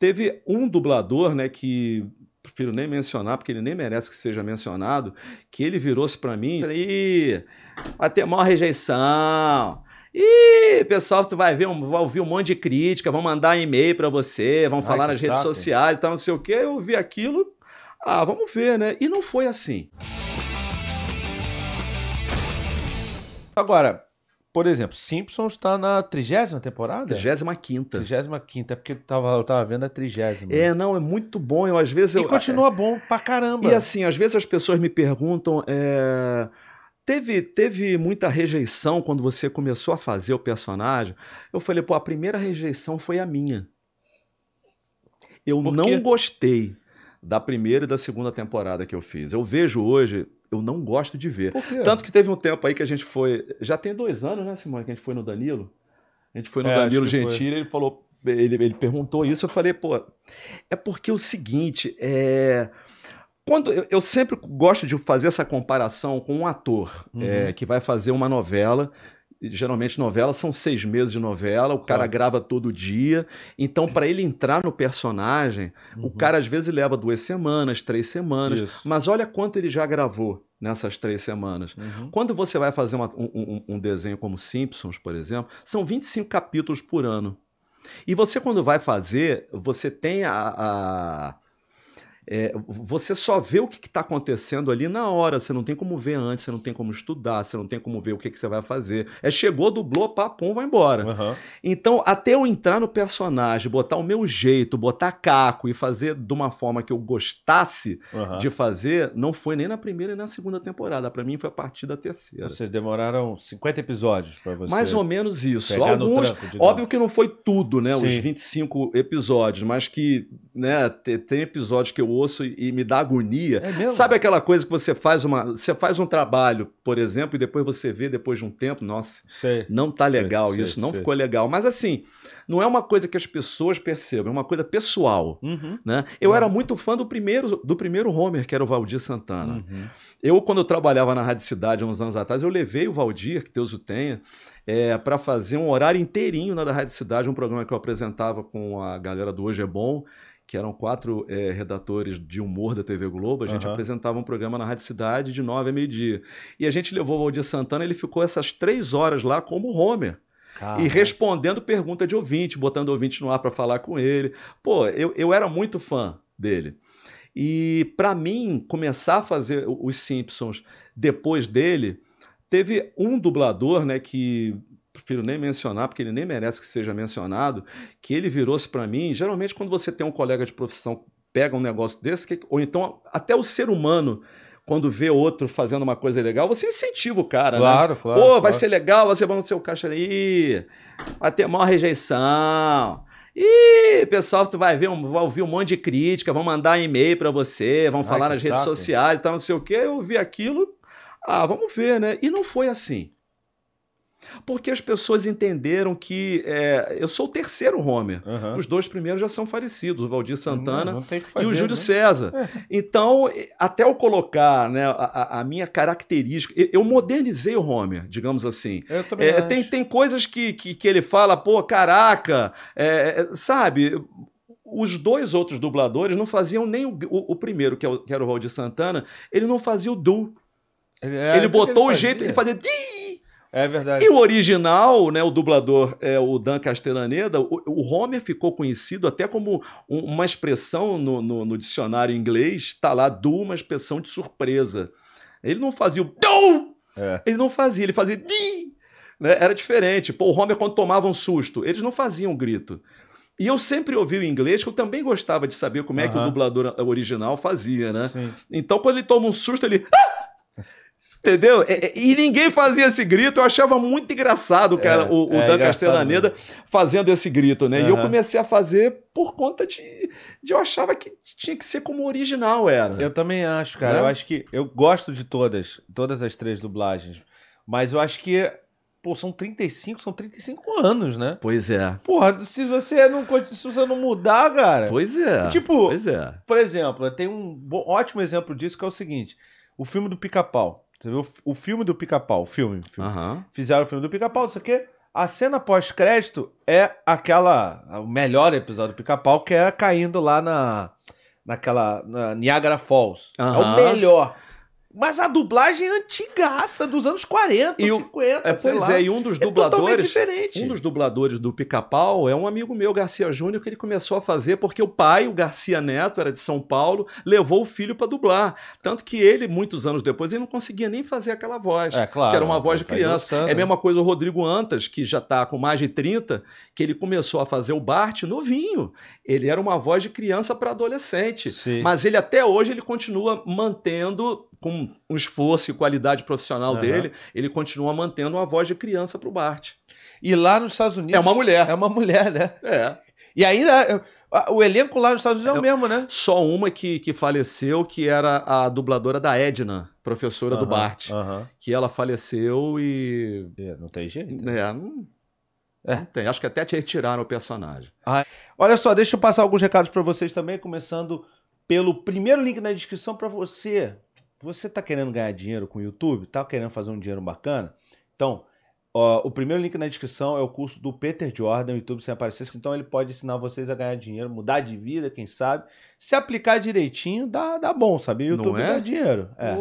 Teve um dublador, né, que prefiro nem mencionar, porque ele nem merece que seja mencionado, que ele virou-se para mim e vai ter maior rejeição. Ih, pessoal, tu vai ver, um, vai ouvir um monte de crítica, vão mandar e-mail para você, vão Ai, falar nas redes sociais e tal, não sei o quê. Eu vi aquilo, ah, vamos ver, né? E não foi assim. Agora, por exemplo, Simpsons está na trigésima temporada? Trigésima quinta. Trigésima quinta, é porque eu tava, eu tava vendo a trigésima. É, não, é muito bom. Eu, às vezes e eu, continua é... bom pra caramba. E assim, às vezes as pessoas me perguntam... É... Teve, teve muita rejeição quando você começou a fazer o personagem? Eu falei, pô, a primeira rejeição foi a minha. Eu não gostei da primeira e da segunda temporada que eu fiz. Eu vejo hoje, eu não gosto de ver. Tanto que teve um tempo aí que a gente foi. Já tem dois anos, né, Simone, que a gente foi no Danilo. A gente foi no é, Danilo Gentili, ele falou. Ele, ele perguntou isso, eu falei, pô, é porque é o seguinte, é. Quando eu, eu sempre gosto de fazer essa comparação com um ator uhum. é, que vai fazer uma novela geralmente novelas são seis meses de novela, o cara claro. Tá. grava todo dia. Então, para ele entrar no personagem, uhum. o cara às vezes leva duas semanas, três semanas. Isso. Mas olha quanto ele já gravou nessas três semanas. Uhum. Quando você vai fazer uma, um, um, desenho como Simpsons, por exemplo, são 25 capítulos por ano. E você, quando vai fazer, você tem a, a, é, você só vê o que está acontecendo ali na hora. Você não tem como ver antes, você não tem como estudar, você não tem como ver o que, que você vai fazer. É chegou, dublou, papum, vai embora. Uhum. Então, até eu entrar no personagem, botar o meu jeito, botar caco e fazer de uma forma que eu gostasse uhum. de fazer, não foi nem na primeira e na segunda temporada. Para mim foi a partir da terceira. Vocês demoraram 50 episódios para você. Mais ou menos isso. Alguns, óbvio que não foi tudo, né? Sim. Os 25 episódios, mas que né, tem episódios que eu osso e, e me dá agonia. É Sabe aquela coisa que você faz uma, você faz um trabalho, por exemplo, e depois você vê depois de um tempo, nossa, sei. não tá legal sei, isso, sei, não ficou legal. Mas assim, não é uma coisa que as pessoas percebam, é uma coisa pessoal, uhum. né? Eu uhum. era muito fã do primeiro, do primeiro Homer, que era o Valdir Santana. Uhum. Eu quando eu trabalhava na Rádio Cidade uns anos atrás, eu levei o Valdir, que Deus o tenha, é, para fazer um horário inteirinho na da Rádio Cidade, um programa que eu apresentava com a galera do Hoje é Bom que eram quatro é, redatores de humor da TV Globo, a gente uhum. apresentava um programa na Rádio Cidade de nove a meio-dia. E a gente levou o Valdir Santana, ele ficou essas três horas lá como Homer. Caramba. E respondendo pergunta de ouvinte, botando ouvinte no ar para falar com ele. Pô, eu, eu era muito fã dele. E para mim, começar a fazer os Simpsons depois dele, teve um dublador, né, que prefiro nem mencionar, porque ele nem merece que seja mencionado, que ele virou-se para mim. Geralmente, quando você tem um colega de profissão pega um negócio desse, que, ou então até o ser humano quando vê outro fazendo uma coisa legal, você incentiva o cara, claro, né? Claro, Pô, claro. vai ser legal, você vai no seu caixa ali, vai ter maior rejeição. Ih, pessoal, tu vai ver, um, vai ouvir um monte de crítica, vão mandar e-mail para você, vão Ai, falar nas saco. redes sociais, tal, não sei o quê. Eu vi aquilo, ah, vamos ver, né? E não foi assim. Porque as pessoas entenderam que é, eu sou o terceiro Homer. Uhum. Os dois primeiros já são falecidos, o Valdir Santana não, não fazer, e o Júlio né? César. É. Então, até eu colocar né, a, a minha característica, eu, modernizei o Homer, digamos assim. Eu também é, tem, tem coisas que, que, que, ele fala, pô, caraca, é, é, sabe? os dois outros dubladores não faziam nem o, o, o primeiro, que, é o, que era o Valdir Santana, ele não fazia o do, é, Ele, ele então botou ele o jeito, ele fazia. É verdade. E o original, né, o dublador é o Dan Castellaneda, o, o Homer ficou conhecido até como um, uma expressão no, no, no dicionário inglês, está lá, do, uma expressão de surpresa. Ele não fazia o do, é. ele não fazia, ele fazia di, né? era diferente. Pô, o Homer quando tomava um susto, eles não faziam um grito. E eu sempre ouvi o inglês, que eu também gostava de saber como é que o dublador original fazia, né? Sim. Então, quando ele toma um susto, ele. Ah! Entendeu? E, é, é, e, ninguém fazia esse grito. Eu achava muito engraçado cara, é, o, o é, Dan Castellaneda fazendo esse grito, né? Uhum. E eu comecei a fazer por conta de, de, Eu achava que tinha que ser como o original era. Eu também acho, cara. Né? Eu acho que. Eu gosto de todas, todas as três dublagens. Mas eu acho que. Pô, são 35, são 35 anos, né? Pois é. Porra, se você não, se você não mudar, cara. Pois é. Tipo, pois é. por exemplo, tem um ótimo exemplo disso que é o seguinte: o filme do pica-pau. O, filme do pica-pau, o filme. filme. Uhum. Fizeram o filme do pica-pau, não sei o quê. A cena pós-crédito é aquela. O melhor episódio do pica-pau, que é caindo lá na. Naquela. Na Niagara Falls. Uhum. É o melhor. Mas a dublagem é antigaça, dos anos 40, e o, 50, é, Pois lá. é, e um dos é dubladores. É um dos dubladores do Pica-Pau é um amigo meu, Garcia Júnior, que ele começou a fazer porque o pai, o Garcia Neto, era de São Paulo, levou o filho para dublar. Tanto que ele, muitos anos depois, ele não conseguia nem fazer aquela voz. É, claro. Que era uma voz de criança. É a mesma coisa o Rodrigo Antas, que já está com mais de 30, que ele começou a fazer o Bart novinho. Ele era uma voz de criança para adolescente. Sim. Mas ele até hoje ele continua mantendo com o esforço e qualidade profissional uhum. dele, ele continua mantendo uma voz de criança para o Bart. E lá nos Estados Unidos. É uma mulher. É uma mulher, né? É. E ainda né, o elenco lá nos Estados Unidos é o é. mesmo, né? Só uma que, que faleceu, que era a dubladora da Edna, professora uhum, do Bart. Uhum. Que ela faleceu e. É, não tem jeito. É, não, é. não tem. Acho que até te retiraram o personagem. Olha só, deixa eu passar alguns recados para vocês também, começando pelo primeiro link na descrição para você você está querendo ganhar dinheiro com o YouTube, está querendo fazer um dinheiro bacana, então ó, o primeiro link na descrição é o curso do Peter Jordan, YouTube sem aparecer, então ele pode ensinar vocês a ganhar dinheiro, mudar de vida, quem sabe. Se aplicar direitinho, dá, dá bom, sabe? YouTube é? dinheiro. É.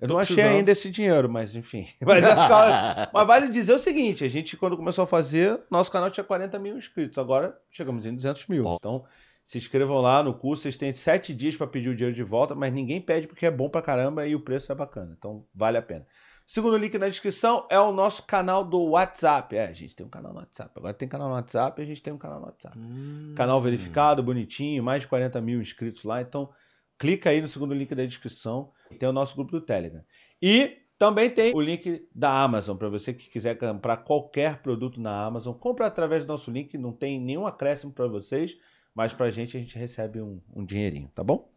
Eu não achei precisando. ainda esse dinheiro, mas enfim. Mas, é mas, vale dizer o seguinte: a gente, quando começou a fazer, nosso canal tinha 40 mil inscritos, agora chegamos em 200 mil. Oh. Então, se inscrevam lá no curso, vocês têm sete dias para pedir o dinheiro de volta, mas ninguém pede porque é bom para caramba e o preço é bacana, então vale a pena. Segundo link na descrição é o nosso canal do WhatsApp. É, a gente tem um canal no WhatsApp. Agora tem canal no WhatsApp, a gente tem um canal no WhatsApp. Hum. Canal verificado, bonitinho, mais de 40 mil inscritos lá. Então, clica aí no segundo link da descrição. Tem o nosso grupo do Telegram. E também tem o link da Amazon para você que quiser comprar qualquer produto na Amazon. Compra através do nosso link, não tem nenhum acréscimo para vocês mas para a gente a gente recebe um, um dinheirinho, tá bom?